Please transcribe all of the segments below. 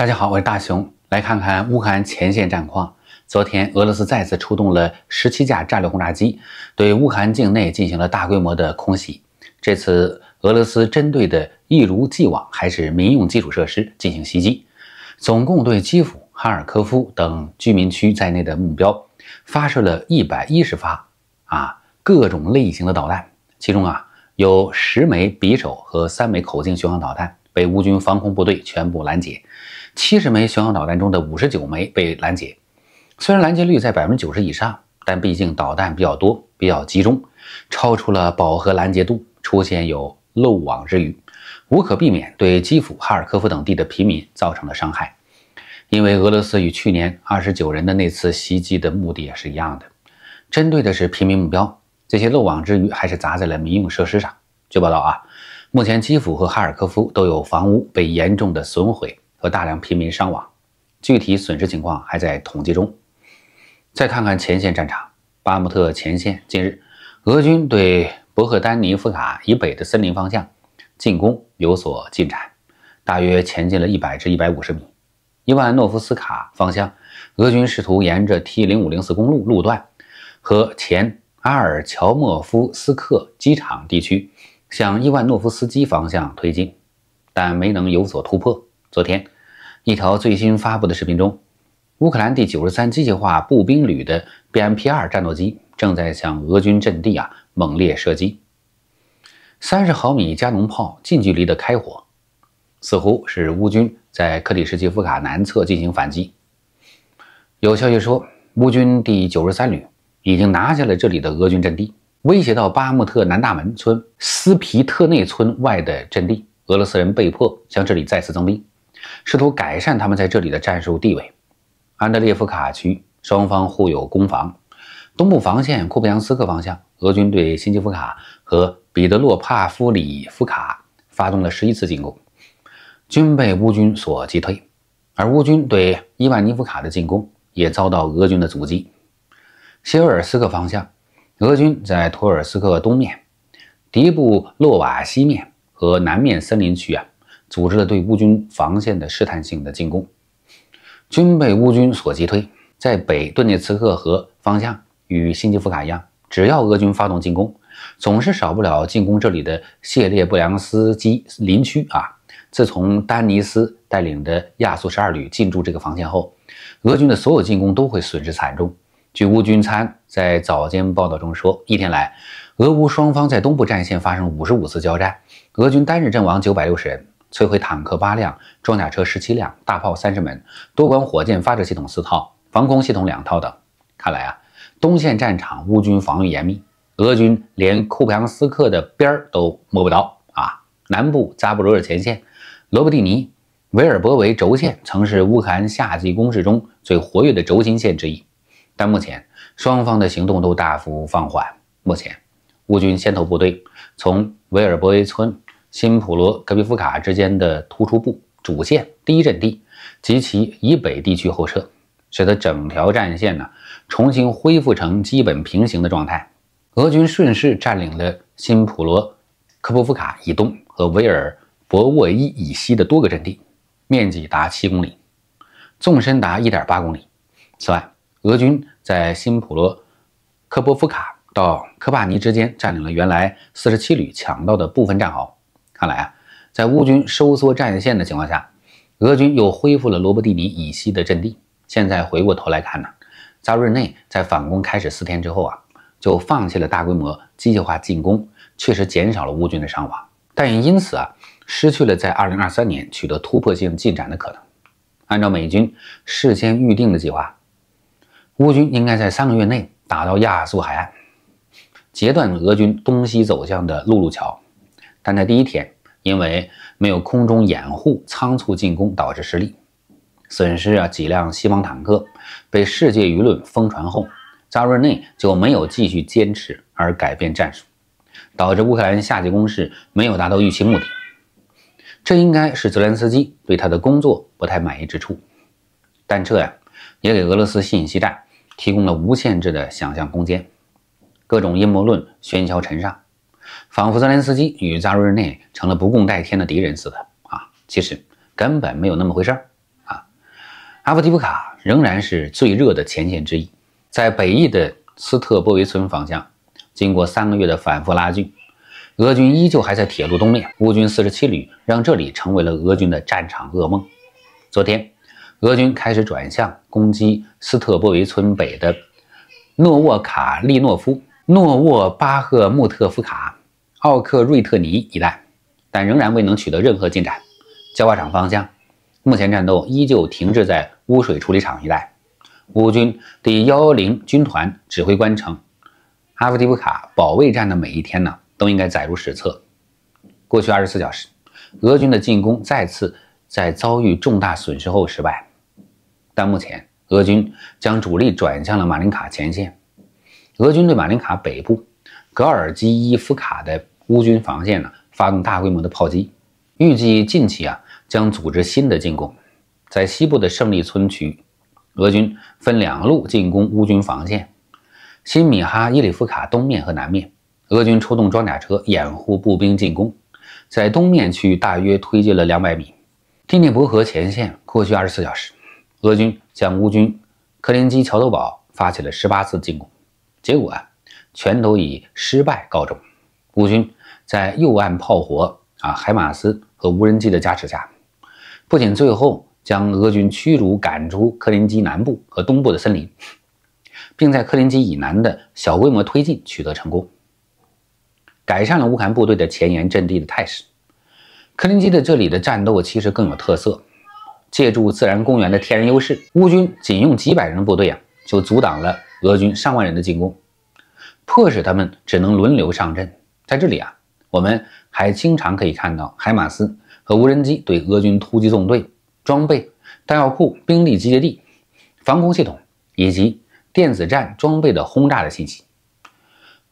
大家好，我是大熊，来看看乌克兰前线战况。昨天，俄罗斯再次出动了十七架战略轰炸机，对乌克兰境内进行了大规模的空袭。这次俄罗斯针对的，一如既往还是民用基础设施进行袭击。总共对基辅、哈尔科夫等居民区在内的目标，发射了一百一十发啊各种类型的导弹，其中啊有十枚匕首和三枚口径巡航导弹。被乌军防空部队全部拦截，七十枚巡航导弹中的五十九枚被拦截。虽然拦截率在百分之九十以上，但毕竟导弹比较多、比较集中，超出了饱和拦截度，出现有漏网之鱼，无可避免对基辅、哈尔科夫等地的平民造成了伤害。因为俄罗斯与去年二十九人的那次袭击的目的也是一样的，针对的是平民目标。这些漏网之鱼还是砸在了民用设施上。据报道啊。目前，基辅和哈尔科夫都有房屋被严重的损毁和大量平民伤亡，具体损失情况还在统计中。再看看前线战场，巴姆特前线近日俄军对博赫丹尼夫卡以北的森林方向进攻有所进展，大约前进了一百至一百五十米。伊万诺夫斯卡方向，俄军试图沿着 T 零五零四公路路段和前阿尔乔莫夫斯克机场地区。向伊万诺夫斯基方向推进，但没能有所突破。昨天，一条最新发布的视频中，乌克兰第九十三机械化步兵旅的 BMP-2 战斗机正在向俄军阵地啊猛烈射击，三十毫米加农炮近距离的开火，似乎是乌军在克里什季夫卡南侧进行反击。有消息说，乌军第九十三旅已经拿下了这里的俄军阵地。威胁到巴穆特南大门村、斯皮特内村外的阵地，俄罗斯人被迫向这里再次增兵，试图改善他们在这里的战术地位。安德烈夫卡区，双方互有攻防。东部防线，库布扬斯克方向，俄军对新基夫卡和彼得洛帕夫里夫卡发动了十一次进攻，均被乌军所击退。而乌军对伊万尼夫卡的进攻也遭到俄军的阻击。谢韦尔斯克方向。俄军在托尔斯克东面、迪布洛瓦西面和南面森林区啊，组织了对乌军防线的试探性的进攻，均被乌军所击退。在北顿涅茨克河方向，与新基夫卡一样，只要俄军发动进攻，总是少不了进攻这里的谢列布良斯基林区啊。自从丹尼斯带领的亚速十二旅进驻这个防线后，俄军的所有进攻都会损失惨重。据乌军参在早间报道中说，一天来，俄乌双方在东部战线发生五十五次交战，俄军单日阵亡九百六十人，摧毁坦克八辆、装甲车十七辆、大炮三十门、多管火箭发射系统四套、防空系统两套等。看来啊，东线战场乌军防御严密，俄军连库普扬斯克的边儿都摸不到啊。南部扎布罗热前线、罗伯蒂尼、维尔伯维轴线曾是乌克兰夏季攻势中最活跃的轴心线之一。但目前，双方的行动都大幅放缓。目前，乌军先头部队从维尔博维村、新普罗格皮夫卡之间的突出部、主线第一阵地及其以北地区后撤，使得整条战线呢重新恢复成基本平行的状态。俄军顺势占领了新普罗科波夫卡以东和维尔博沃伊以西的多个阵地，面积达七公里，纵深达一点八公里。此外，俄军在新普罗科波夫卡到科帕尼之间占领了原来四十七旅抢到的部分战壕。看来啊，在乌军收缩战线的情况下，俄军又恢复了罗伯蒂尼以西的阵地。现在回过头来看呢，扎日内在反攻开始四天之后啊，就放弃了大规模机械化进攻，确实减少了乌军的伤亡，但也因此啊，失去了在二零二三年取得突破性进展的可能。按照美军事先预定的计划。乌军应该在三个月内打到亚速海岸，截断俄军东西走向的陆路桥，但在第一天，因为没有空中掩护，仓促进攻导致失利，损失啊几辆西方坦克，被世界舆论疯传后，扎卢日内就没有继续坚持而改变战术，导致乌克兰夏季攻势没有达到预期目的。这应该是泽连斯基对他的工作不太满意之处，但这呀也给俄罗斯信息战。提供了无限制的想象空间，各种阴谋论喧嚣尘上，仿佛泽连斯基与扎瑞日内成了不共戴天的敌人似的啊！其实根本没有那么回事儿啊！阿夫迪夫卡仍然是最热的前线之一，在北翼的斯特波维村方向，经过三个月的反复拉锯，俄军依旧还在铁路东面，乌军四十七旅让这里成为了俄军的战场噩梦。昨天。俄军开始转向攻击斯特波维村北的诺沃卡利诺夫、诺沃巴赫穆特夫卡、奥克瑞特尼一带，但仍然未能取得任何进展。焦化厂方向，目前战斗依旧停滞在污水处理厂一带。乌军第幺幺零军团指挥官称：“阿夫迪夫卡保卫战的每一天呢，都应该载入史册。”过去二十四小时，俄军的进攻再次在遭遇重大损失后失败。但目前，俄军将主力转向了马林卡前线。俄军对马林卡北部格尔基伊夫卡的乌军防线呢，发动大规模的炮击。预计近期啊，将组织新的进攻。在西部的胜利村区俄军分两路进攻乌军防线。新米哈伊里夫卡东面和南面，俄军出动装甲车掩护步兵进攻，在东面区域大约推进了两百米。蒂涅伯河前线过去二十四小时。俄军向乌军科林基桥头堡发起了十八次进攻，结果啊，全都以失败告终。乌军在右岸炮火、啊海马斯和无人机的加持下，不仅最后将俄军驱逐赶出科林基南部和东部的森林，并在科林基以南的小规模推进取得成功，改善了乌克兰部队的前沿阵地的态势。科林基的这里的战斗其实更有特色。借助自然公园的天然优势，乌军仅用几百人的部队啊，就阻挡了俄军上万人的进攻，迫使他们只能轮流上阵。在这里啊，我们还经常可以看到海马斯和无人机对俄军突击纵队、装备弹药库、兵力集结地、防空系统以及电子战装备的轰炸的信息。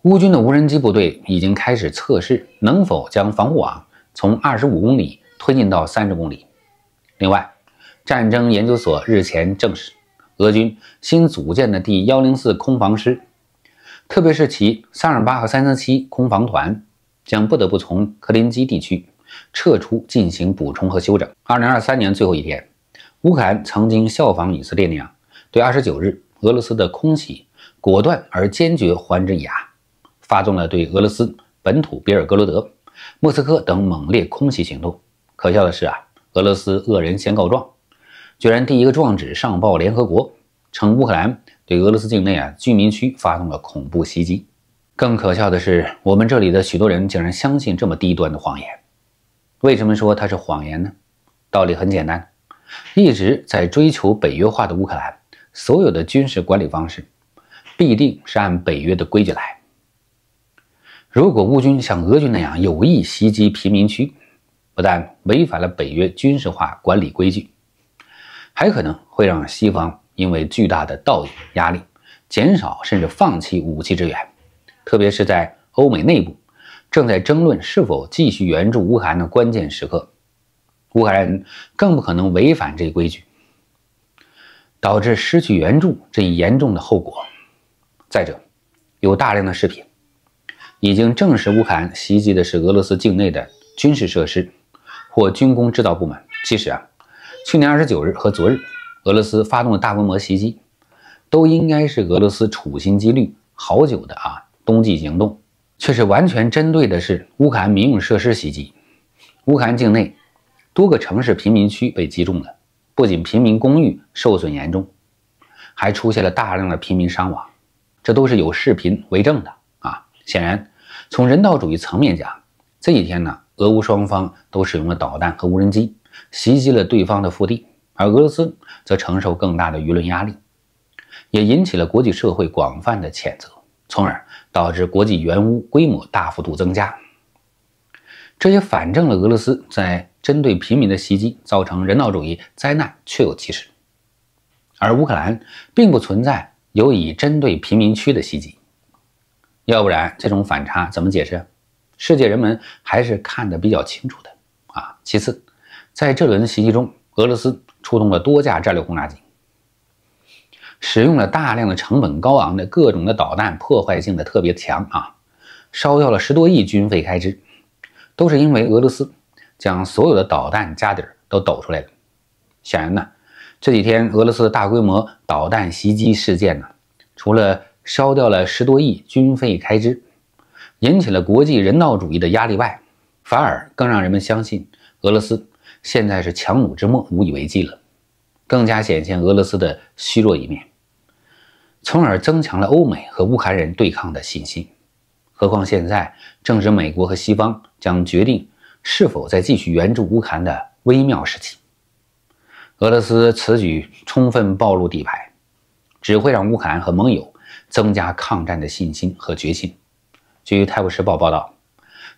乌军的无人机部队已经开始测试能否将防护网从二十五公里推进到三十公里。另外。战争研究所日前证实，俄军新组建的第幺零四空防师，特别是其三二八和三三七空防团，将不得不从科林基地区撤出进行补充和休整。二零二三年最后一天，乌克兰曾经效仿以色列那样，对二十九日俄罗斯的空袭果断而坚决还之以牙，发动了对俄罗斯本土比尔格罗德、莫斯科等猛烈空袭行动。可笑的是啊，俄罗斯恶人先告状。居然第一个状纸上报联合国，称乌克兰对俄罗斯境内啊居民区发动了恐怖袭击。更可笑的是，我们这里的许多人竟然相信这么低端的谎言。为什么说它是谎言呢？道理很简单，一直在追求北约化的乌克兰，所有的军事管理方式必定是按北约的规矩来。如果乌军像俄军那样有意袭击贫民区，不但违反了北约军事化管理规矩。还可能会让西方因为巨大的道义压力，减少甚至放弃武器支援，特别是在欧美内部正在争论是否继续援助乌克兰的关键时刻，乌克兰人更不可能违反这一规矩，导致失去援助这一严重的后果。再者，有大量的视频已经证实乌克兰袭击的是俄罗斯境内的军事设施或军工制造部门。其实啊。去年二十九日和昨日，俄罗斯发动了大规模袭击，都应该是俄罗斯处心积虑好久的啊。冬季行动，却是完全针对的是乌克兰民用设施袭击。乌克兰境内多个城市贫民区被击中了，不仅贫民公寓受损严重，还出现了大量的平民伤亡。这都是有视频为证的啊。显然，从人道主义层面讲，这几天呢，俄乌双方都使用了导弹和无人机。袭击了对方的腹地，而俄罗斯则承受更大的舆论压力，也引起了国际社会广泛的谴责，从而导致国际原乌规模大幅度增加。这也反证了俄罗斯在针对平民的袭击造成人道主义灾难确有其事，而乌克兰并不存在有以针对平民区的袭击，要不然这种反差怎么解释？世界人们还是看得比较清楚的啊。其次。在这轮袭击中，俄罗斯出动了多架战略轰炸机，使用了大量的成本高昂的各种的导弹，破坏性的特别强啊，烧掉了十多亿军费开支，都是因为俄罗斯将所有的导弹家底儿都抖出来了。显然呢，这几天俄罗斯的大规模导弹袭击事件呢，除了烧掉了十多亿军费开支，引起了国际人道主义的压力外，反而更让人们相信俄罗斯。现在是强弩之末，无以为继了，更加显现俄罗斯的虚弱一面，从而增强了欧美和乌克兰人对抗的信心。何况现在正值美国和西方将决定是否再继续援助乌克兰的微妙时期，俄罗斯此举充分暴露底牌，只会让乌克兰和盟友增加抗战的信心和决心。据《泰晤士报》报道，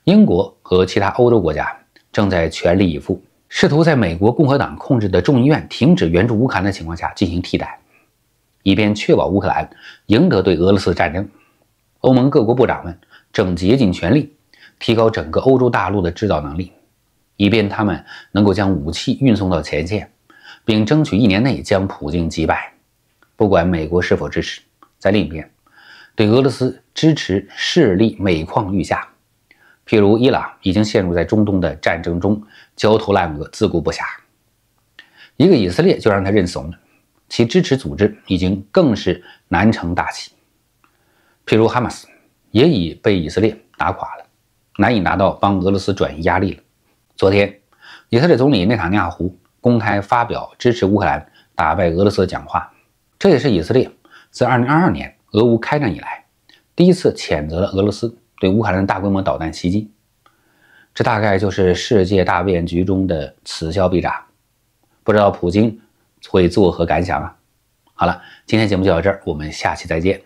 英国和其他欧洲国家正在全力以赴。试图在美国共和党控制的众议院停止援助乌克兰的情况下进行替代，以便确保乌克兰赢得对俄罗斯战争。欧盟各国部长们正竭尽全力提高整个欧洲大陆的制造能力，以便他们能够将武器运送到前线，并争取一年内将普京击败。不管美国是否支持，在另一边，对俄罗斯支持势力每况愈下。譬如，伊朗已经陷入在中东的战争中焦头烂额、自顾不暇，一个以色列就让他认怂了，其支持组织已经更是难成大器。譬如，哈马斯也已被以色列打垮了，难以拿到帮俄罗斯转移压力了。昨天，以色列总理内塔尼亚胡公开发表支持乌克兰打败俄罗斯的讲话，这也是以色列自2022年俄乌开战以来第一次谴责了俄罗斯。对乌克兰的大规模导弹袭击，这大概就是世界大变局中的此消彼长。不知道普京会作何感想啊？好了，今天节目就到这儿，我们下期再见。